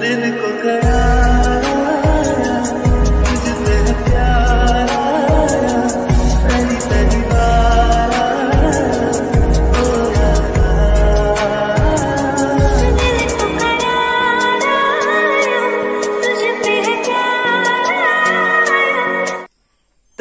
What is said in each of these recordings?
did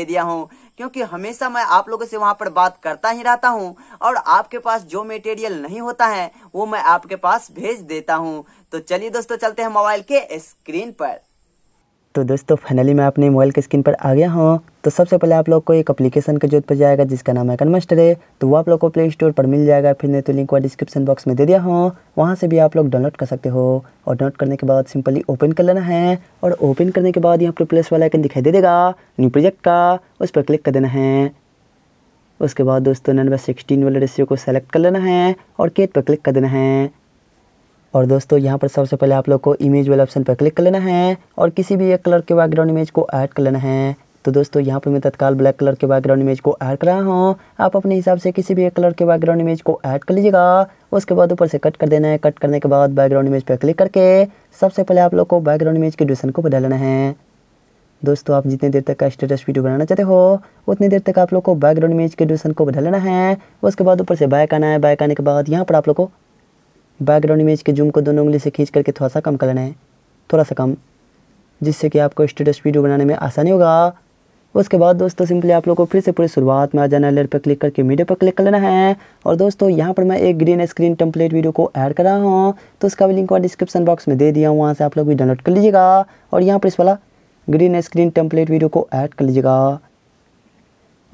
दे दिया हूँ क्योंकि हमेशा मैं आप लोगों से वहाँ पर बात करता ही रहता हूँ और आपके पास जो मेटेरियल नहीं होता है वो मैं आपके पास भेज देता हूँ तो चलिए दोस्तों चलते हैं मोबाइल के स्क्रीन पर तो दोस्तों फाइनली मैं अपने मोबाइल के स्क्रीन पर आ गया हूँ तो सबसे पहले आप लोग को एक एप्लीकेशन के जरूरत पर जाएगा जिसका नाम है कन्मास्टर है तो वो आप लोग को प्ले स्टोर पर मिल जाएगा फिर नहीं तो लिंक वहाँ डिस्क्रिप्शन बॉक्स में दे दिया हूँ वहाँ से भी आप लोग डाउनलोड कर सकते हो और डाउनलोड करने के बाद सिंपली ओपन कर लेना है और ओपन करने के बाद यहाँ पर प्लस वाला आइकन दिखाई दे देगा न्यू प्रोजेक्ट का उस पर क्लिक कर देना है उसके बाद दोस्तों नंबर सिक्सटीन वाले रेशियो को सेलेक्ट कर लेना है और केट पर क्लिक कर देना है और दोस्तों यहाँ पर सबसे पहले आप लोग को इमेज वाले ऑप्शन पर क्लिक कर लेना है और किसी भी एक कलर के बैकग्राउंड इमेज को ऐड कर लेना है तो दोस्तों यहाँ पर मैं तत्काल ब्लैक कलर के बैकग्राउंड इमेज को ऐड कर रहा हूँ आप अपने हिसाब से किसी भी एक कलर के बैकग्राउंड इमेज को ऐड कर लीजिएगा उसके बाद ऊपर से कट कर देना है कट करने के बाद बैकग्राउंड इमेज पर क्लिक करके सबसे पहले आप लोग को बैकग्राउंड इमेज के ड्यूशन को बदल लेना है दोस्तों आप जितनी देर तक का स्टेटस वीडियो बनाना चाहते हो उतनी देर तक आप लोग को बैकग्राउंड इमेज के ड्यूशन को बदल लेना है उसके बाद ऊपर से बैक आना है बैक आने के बाद यहाँ पर आप लोग को बैकग्राउंड इमेज के जूम को दोनों उंगली से खींच करके थोड़ा सा कम कर लेना है थोड़ा सा कम जिससे कि आपको स्टेटस वीडियो बनाने में आसानी होगा उसके बाद दोस्तों सिंपली आप लोग को फिर से पूरी शुरुआत में आ जाना है लेयर पर क्लिक करके मीडियो पर क्लिक कर लेना है और दोस्तों यहाँ पर मैं एक ग्रीन स्क्रीन टेम्पलेट वीडियो को ऐड कर रहा हूँ तो उसका भी लिंक और डिस्क्रिप्शन बॉक्स में दे दिया हूँ वहाँ से आप लोग भी डाउनलोड कर लीजिएगा और यहाँ पर इस वाला ग्रीन स्क्रीन टेम्पलेट वीडियो को ऐड कर लीजिएगा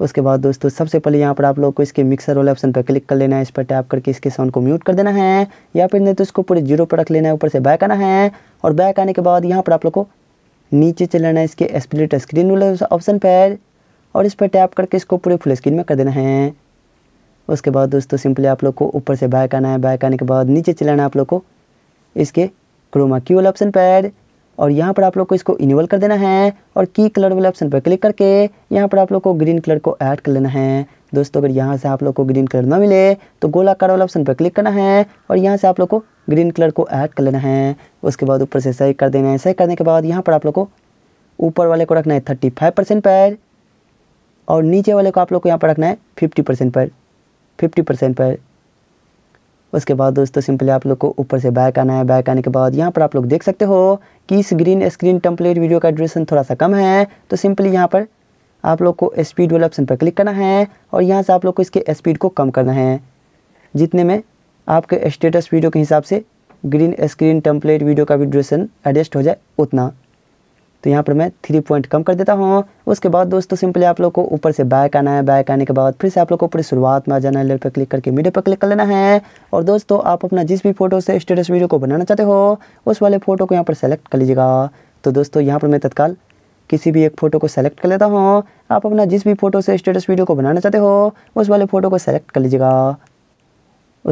उसके बाद दोस्तों सबसे पहले यहाँ पर आप लोग को इसके मिक्सर वाले ऑप्शन पर क्लिक कर लेना है इस पर टैप करके इसके साउंड को म्यूट कर देना है या फिर नहीं तो इसको पूरे जीरो पर रख लेना है ऊपर से बैक आना है और बैक आने के बाद यहाँ पर आप लोग को नीचे चलाना है इसके स्प्लिट स्क्रीन वाले ऑप्शन पर और इस पर टैप करके इसको पूरे फुल स्क्रीन में कर देना है उसके बाद दोस्तों सिंपली आप लोग को ऊपर से बैक आना है बैक आने के बाद नीचे चलाना है आप लोग को इसके क्रोमा क्यू वाले ऑप्शन पर और यहाँ पर आप लोग को इसको इनेबल कर देना है और की कलर वाले ऑप्शन पर क्लिक करके यहाँ पर आप लोग को ग्रीन कलर को ऐड कर लेना है दोस्तों अगर यहाँ से आप लोग को ग्रीन कलर ना मिले तो गोलाकार वाला ऑप्शन पर क्लिक करना है और यहाँ से आप लोग को ग्रीन कलर को ऐड कर लेना है उसके बाद ऊपर से सही कर देना है सही करने के बाद यहाँ पर आप लोग को ऊपर वाले को रखना है थर्टी फाइव परसेंट पर और नीचे वाले को आप लोग को यहाँ पर रखना है फिफ्टी परसेंट पर फिफ्टी परसेंट पर उसके बाद दोस्तों सिंपली आप लोग को ऊपर से बैक आना है बैक आने के बाद यहाँ पर आप लोग देख सकते हो कि इस ग्रीन स्क्रीन टम्पलेट वीडियो का ड्यूरेशन थोड़ा सा कम है तो सिंपली यहाँ पर आप लोग को स्पीड वाले ऑप्शन पर क्लिक करना है और यहाँ से आप लोग को इसके स्पीड को कम करना है जितने में आपके स्टेटस वीडियो के हिसाब से ग्रीन स्क्रीन टम्पलेट वीडियो का भी ड्यूरेशन एडजस्ट हो जाए उतना तो यहाँ पर मैं थ्री पॉइंट कम कर देता हूँ उसके बाद दोस्तों सिंपली आप लोग को ऊपर से बैक आना है बैक आने के बाद फिर से आप लोग को पूरी शुरुआत में आ जाना है लेट पर क्लिक करके मीडियो पर क्लिक कर लेना है और दोस्तों आप अपना जिस भी फोटो से स्टेटस वीडियो को बनाना चाहते हो उस वाले फ़ोटो को यहाँ पर सेलेक्ट कर लीजिएगा तो दोस्तों यहाँ पर मैं तत्काल किसी भी एक फ़ोटो को सेलेक्ट कर लेता हूँ आप अपना जिस भी फ़ोटो से स्टेटस वीडियो को बनाना चाहते हो उस वाले फ़ोटो को सेलेक्ट कर लीजिएगा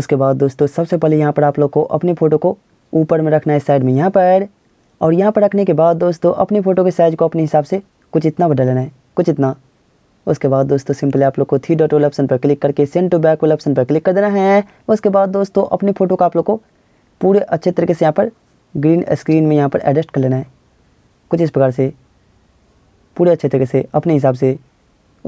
उसके बाद दोस्तों सबसे पहले यहाँ पर आप लोग को अपनी फ़ोटो को ऊपर में रखना है साइड में यहाँ पर और यहाँ पर रखने के बाद दोस्तों अपनी फ़ोटो के साइज़ को अपने हिसाब से कुछ इतना लेना है कुछ इतना उसके बाद दोस्तों सिंपली आप लोग को थ्री डॉट वाले ऑप्शन पर क्लिक करके सेंड टू बैक वाले ऑप्शन पर क्लिक कर देना है उसके बाद दोस्तों अपनी फ़ोटो को आप लोग को पूरे अच्छे तरीके से यहाँ पर ग्रीन स्क्रीन में यहाँ पर एडजस्ट कर लेना है कुछ इस प्रकार से पूरे अच्छे तरीके से अपने हिसाब से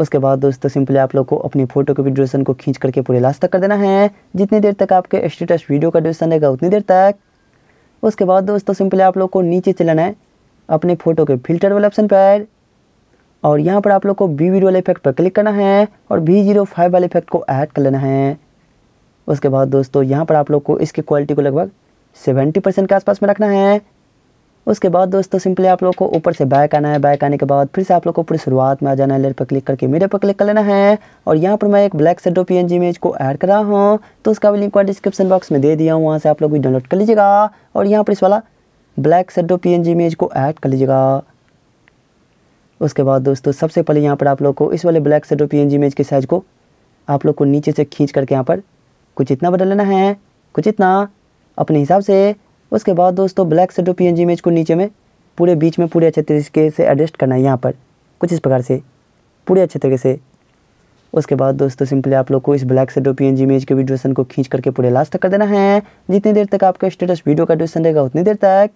उसके बाद दोस्तों सिंपली आप लोग को अपनी फोटो के ड्यूरेशन को खींच करके पूरे लास्ट तक कर देना है जितनी देर तक आपके स्टेटस वीडियो का ड्यूरेशन रहेगा उतनी देर तक उसके बाद दोस्तों सिंपली आप लोग को नीचे चलाना है अपने फ़ोटो के फिल्टर वाले ऑप्शन पर और यहाँ पर आप लोग को वी वीडियो वाले इफेक्ट पर क्लिक करना है और वी जीरो फाइव वाले इफेक्ट को ऐड कर लेना है उसके बाद दोस्तों यहाँ पर आप लोग को इसकी क्वालिटी को लगभग सेवेंटी परसेंट के आसपास में रखना है उसके बाद दोस्तों सिंपली आप लोग को ऊपर से बैक आना है बैक आने के बाद फिर से आप लोग को पूरी शुरुआत में आ जाना है लेयर पर क्लिक करके मेरे पर क्लिक कर लेना है और यहाँ पर मैं एक ब्लैक सेडो पी इमेज को ऐड कर रहा हूँ तो उसका भी लिंक डिस्क्रिप्शन बॉक्स में दे दिया हूँ वहाँ से आप लोग भी डाउनलोड कर लीजिएगा और यहाँ पर इस वाला ब्लैक सेडो पी इमेज को ऐड कर लीजिएगा उसके बाद दोस्तों सबसे पहले यहाँ पर आप लोग को इस वाले ब्लैक सेडो पी इमेज के साइज़ को आप लोग को नीचे से खींच करके यहाँ पर कुछ इतना बदल लेना है कुछ इतना अपने हिसाब से उसके बाद दोस्तों ब्लैक सेटो पी इमेज को नीचे में पूरे बीच में पूरे अच्छे तरीके से एडजस्ट करना है यहाँ पर कुछ इस प्रकार से पूरे अच्छे तरीके से उसके बाद दोस्तों सिंपली आप लोग को इस ब्लैक सेटो पी इमेज के वीडियोसन को खींच करके पूरे लास्ट तक कर देना है जितनी देर तक आपका स्टेटस वीडियो का ड्यूरेशन रहेगा उतनी देर तक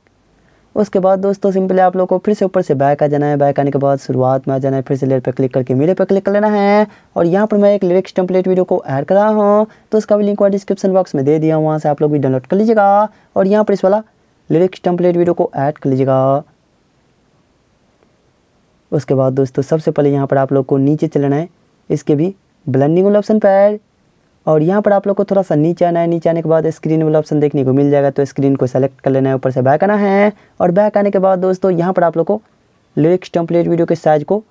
उसके बाद दोस्तों सिंपली आप लोग को फिर से ऊपर से बैक आ जाना है बैक आने के बाद शुरुआत में आ जाना है फिर से लेयर पर क्लिक करके मेरे पर क्लिक कर लेना है और यहाँ पर मैं एक लिरिक्स टेम्पलेट वीडियो को ऐड कर रहा हूँ तो उसका भी लिंक डिस्क्रिप्शन बॉक्स में दे दिया हूँ वहाँ से आप लोग भी डाउनलोड कर लीजिएगा और यहाँ पर इस वाला लिरिक्स टेम्पलेट वीडियो को ऐड कर लीजिएगा उसके बाद दोस्तों सबसे पहले यहाँ पर आप लोग को नीचे चलना है इसके भी ब्लेंडिंग ऑप्शन पर और यहाँ पर आप लोग को थोड़ा सा नीचे आना है नीचे आने के बाद स्क्रीन वाला ऑप्शन देखने को मिल जाएगा तो स्क्रीन को सेलेक्ट कर लेना है ऊपर से बैक आना है और बैक आने के बाद दोस्तों यहाँ पर आप लोग को लिरिक्स टेम्पलेट वीडियो के साइज़ को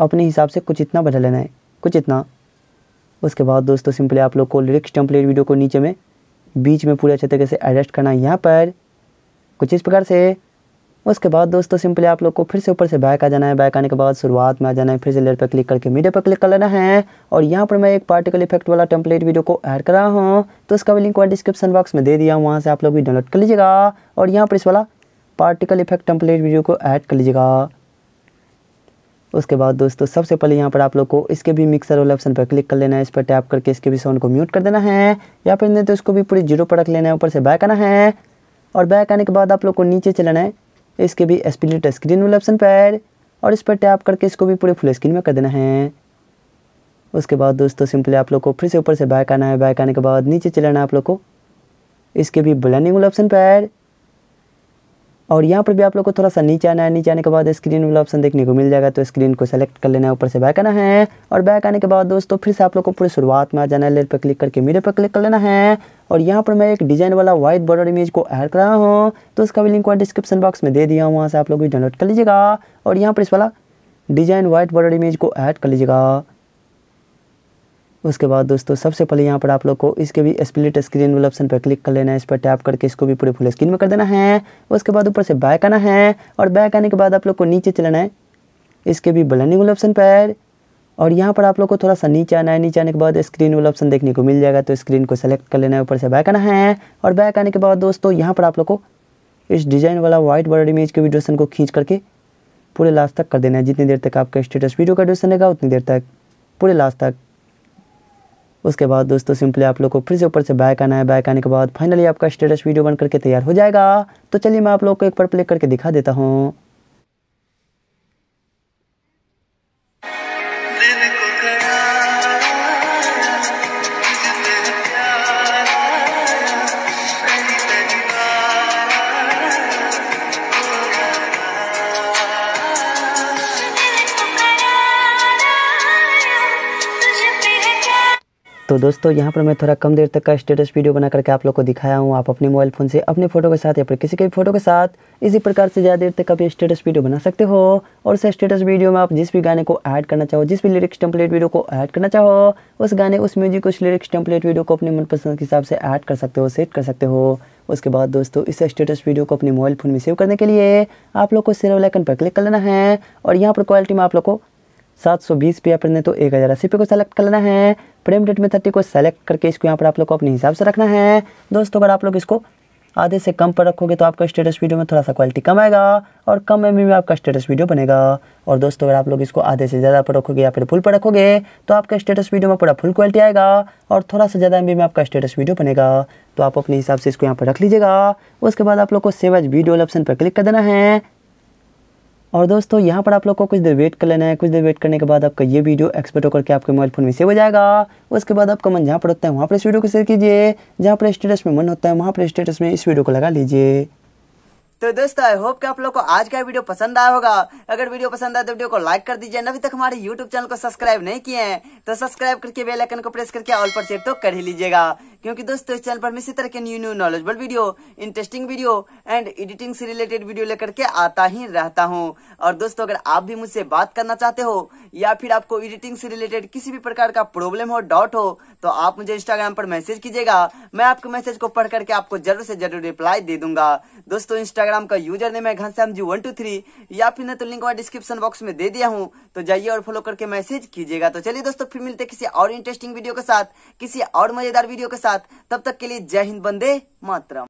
अपने हिसाब से कुछ इतना बढ़ा लेना है कुछ इतना उसके बाद दोस्तों सिंपली आप लोग को लिरिक्स टेम्पलेट वीडियो को नीचे में बीच में पूरे अच्छे तरीके से एडजस्ट करना है यहाँ पर कुछ इस प्रकार से उसके बाद दोस्तों सिंपली आप लोग को फिर से ऊपर से बैक आ जाना है बैक आने के बाद शुरुआत में आ जाना है फिर से लेयर पर क्लिक करके मीडिया पर क्लिक कर लेना है और यहाँ पर मैं एक पार्टिकल इफेक्ट वाला टेम्पलेट वीडियो को ऐड कर रहा हूँ तो उसका भी लिंक मैं डिस्क्रिप्शन बॉक्स में दे दिया हूँ वहाँ से आप लोग भी डाउनलोड कर लीजिएगा और यहाँ पर इस वाला पार्टिकल इफेक्ट टेम्पलेट वीडियो को ऐड कर लीजिएगा उसके बाद दोस्तों सबसे पहले यहाँ पर आप लोग को इसके भी मिक्सर वाले ऑप्शन पर क्लिक कर लेना है इस पर टैप करके इसके भी साउंड को म्यूट कर देना है या फिर नहीं तो इसको भी पूरी जीरो पर रख लेना है ऊपर से बैक आना है और बैक आने के बाद आप लोग को नीचे चलाना है इसके भी एस टच स्क्रीन वाले ऑप्शन पर और इस पर टैप करके इसको भी पूरे फुल स्क्रीन में कर देना है उसके बाद दोस्तों सिंपली आप लोग को फिर से ऊपर से बैक आना है बैक आने के बाद नीचे चलाना है आप लोग को इसके भी ब्लैंडिंग वाले ऑप्शन पर और यहाँ पर भी आप लोग को थोड़ा सा नीचे आना है नीचे आने के बाद स्क्रीन वाला ऑप्शन देखने को मिल जाएगा तो स्क्रीन को सेलेक्ट कर लेना है ऊपर से बैक आना है और बैक आने के बाद दोस्तों फिर से आप लोग को पूरी शुरुआत में आ जाना है लेट पर क्लिक करके मेरे पर क्लिक कर लेना है और यहाँ पर मैं एक डिजाइन वाला व्हाइट बॉर्डर इमेज को ऐड कर रहा हूँ तो उसका भी लिंक डिस्क्रिप्शन बॉक्स में दे दिया हूँ वहाँ से आप लोग भी डाउनलोड कर लीजिएगा और यहाँ पर इस वाला डिजाइन व्हाइट बॉर्डर इमेज को ऐड कर लीजिएगा उसके बाद दोस्तों सबसे पहले यहाँ पर आप लोग को इसके भी स्प्लिट स्क्रीन वाले ऑप्शन पर क्लिक कर लेना है इस पर टैप करके इसको भी पूरे फुल स्क्रीन में कर देना है उसके बाद ऊपर से बैक आना है और बैक आने के बाद आप लोग को नीचे चलाना है इसके भी ब्लैंडिंग वाले ऑप्शन पर और यहाँ पर आप लोग को थोड़ा सा नीचे आना है नीचे आने के बाद स्क्रीन वाला ऑप्शन देखने को मिल जाएगा तो स्क्रीन को सेलेक्ट कर लेना है ऊपर से बैक आना है और बैक आने के बाद दोस्तों यहाँ पर आप लोग को इस डिज़ाइन वाला व्हाइट बॉर्डर इमेज के वीडियोसन को खींच करके पूरे लास्ट तक कर देना है जितनी देर तक आपका स्टेटस वीडियो का ड्यूरेशन रहेगा उतनी देर तक पूरे लास्ट तक उसके बाद दोस्तों सिंपली आप लोग को फिर से ऊपर से बैक आना है बैक आने के बाद फाइनली आपका स्टेटस वीडियो बन करके तैयार हो जाएगा तो चलिए मैं आप लोग को एक बार प्ले करके दिखा देता हूँ तो दोस्तों यहाँ पर मैं थोड़ा कम देर तक का स्टेटस वीडियो बना करके आप लोग को दिखाया हूँ आप अपने मोबाइल फ़ोन से अपने फ़ोटो के साथ या फिर किसी के भी फोटो के साथ इसी प्रकार से ज़्यादा देर तक आप स्टेटस वीडियो बना सकते हो और उस स्टेटस वीडियो में आप जिस भी गाने को ऐड करना चाहो जिस भी लिरिक्स टेम्पलेट वीडियो को ऐड करना चाहो उस गाने उस म्यूजिक उस लिरिक्स टेम्पलेट वीडियो को अपने मनपसंद के हिसाब से ऐड कर सकते हो सेट कर सकते हो उसके बाद दोस्तों इस स्टेटस वीडियो को अपने मोबाइल फ़ोन में सेव करने के लिए आप लोग को सेव आइकन पर क्लिक कर लेना है और यहाँ पर क्वालिटी में आप लोग को सात सौ बीस पे आपने तो एक हज़ार अस्सी पे को सेलेक्ट कर लेना है प्रेम डेट में थर्टी को सेलेक्ट करके इसको यहाँ पर आप लोग को अपने हिसाब से रखना है दोस्तों अगर आप लोग इसको आधे से कम पर रखोगे तो आपका स्टेटस वीडियो में थोड़ा सा क्वालिटी कम आएगा और कम एम में आपका स्टेटस वीडियो बनेगा और दोस्तों अगर आप लोग इसको आधे से ज़्यादा पर रखोगे या फिर फुल पर रखोगे तो आपका स्टेटस वीडियो में पूरा फुल क्वालिटी आएगा और थोड़ा सा ज़्यादा एम में आपका स्टेटस वीडियो बनेगा तो आप अपने हिसाब से इसको यहाँ पर रख लीजिएगा उसके बाद आप लोग को सेवज वीडियो ऑप्शन पर क्लिक कर देना है और दोस्तों यहाँ पर आप लोग को कुछ देर वेट कर लेना है कुछ देर वेट करने के बाद आपका ये वीडियो एक्सपर्ट होकर के आपके मोबाइल फोन में सेव हो जाएगा उसके बाद आपका मन जहाँ पर होता है वहाँ पर इस वीडियो को शेयर कीजिए जहाँ पर स्टेटस में मन होता है वहाँ पर स्टेटस में इस वीडियो को लगा लीजिए तो दोस्तों आई होप कि आप लोग को आज का वीडियो पसंद आया होगा अगर वीडियो पसंद आया तो वीडियो को लाइक कर दीजिए अभी तक हमारे यूट्यूब चैनल को सब्सक्राइब नहीं किए हैं तो सब्सक्राइब करके बेल आइकन को प्रेस करके ऑल पर सेट तो कर ही लीजिएगा क्योंकि दोस्तों इस चैनल पर मैं इसी तरह के new new knowledgeable video interesting video and editing से रिलेटेड वीडियो लेकर के आता ही रहता हूँ और दोस्तों अगर आप भी मुझसे बात करना चाहते हो या फिर आपको एडिटिंग से रिलेटेड किसी भी प्रकार का प्रॉब्लम हो डाउट हो तो आप मुझे इंस्टाग्राम पर मैसेज कीजिएगा मैं आपके मैसेज को पढ़ करके आपको जरूर से जरूर रिप्लाई दे दूंगा दोस्तों इंस्टाग्राम इंस्टाग्राम का यूजर नेम है Ghanshyam G one two three या फिर तो लिंक डिस्क्रिप्शन बॉक्स में दे दिया हूँ तो जाइए और फॉलो करके मैसेज कीजिएगा तो चलिए दोस्तों फिर मिलते किसी और इंटरेस्टिंग वीडियो के साथ किसी और मजेदार वीडियो के साथ तब तक के लिए जय हिंद बंदे मातरम